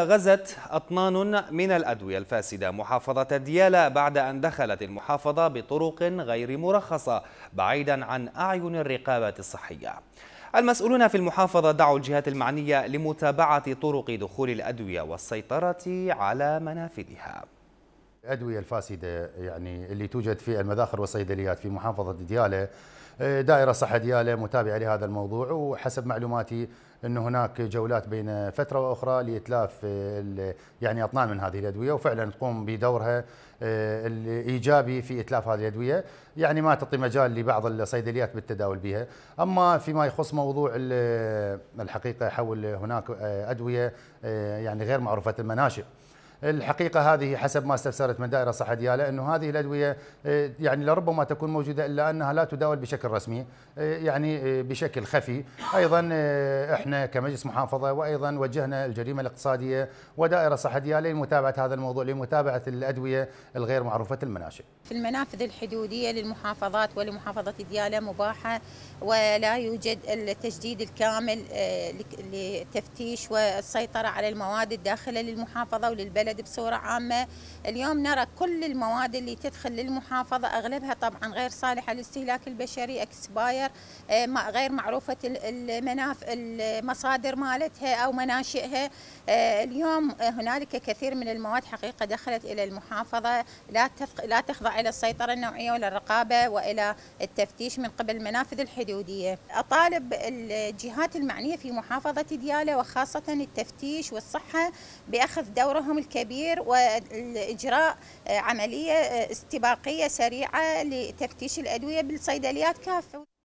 غزت أطنان من الأدوية الفاسدة محافظة ديالى بعد أن دخلت المحافظة بطرق غير مرخصة بعيدا عن أعين الرقابة الصحية المسؤولون في المحافظة دعوا الجهات المعنية لمتابعة طرق دخول الأدوية والسيطرة على منافذها الأدوية الفاسدة يعني اللي توجد في المذاخر والصيدليات في محافظة ديالى دائرة صحة ديالة متابعة لهذا الموضوع وحسب معلوماتي أن هناك جولات بين فترة وأخرى لإتلاف يعني أطنان من هذه الأدوية وفعلا تقوم بدورها آه، الإيجابي في إتلاف هذه الأدوية يعني ما تعطي مجال لبعض الصيدليات بالتداول بها أما فيما يخص موضوع الحقيقة حول هناك آه، أدوية آه، يعني غير معروفة المناشئ الحقيقة هذه حسب ما استفسرت من دائرة صحة ديالة أنه هذه الأدوية آه، يعني لربما تكون موجودة إلا أنها لا تداول بشكل رسمي آه، يعني آه، بشكل خفي أيضا إحنا كمجلس محافظة وأيضا وجهنا الجريمة الاقتصادية ودائرة صحة ديالة لمتابعة هذا الموضوع لمتابعة الأدوية الغير معروفة المناشئ في المنافذ الحدودية للمحافظات ولمحافظة ديالة مباحة ولا يوجد التجديد الكامل للتفتيش والسيطرة على المواد الداخلة للمحافظة وللبلد البلد بصورة عامة اليوم نرى كل المواد اللي تدخل للمحافظة أغلبها طبعا غير صالحة للاستهلاك البشري اكسباير آه، غير معروفة المناف المصادر مالتها أو مناشئها آه، اليوم هنالك كثير من المواد حقيقة دخلت إلى المحافظة لا لا تخضع إلى السيطرة النوعية ولا الرقابة وإلى التفتيش من قبل المنافذ الحدودية أطالب الجهات المعنية في محافظة ديالة وخاصة التفتيش والصحة بأخذ دورهم الكبير كبير واجراء آه، عمليه آه، استباقيه سريعه لتفتيش الادويه بالصيدليات كافه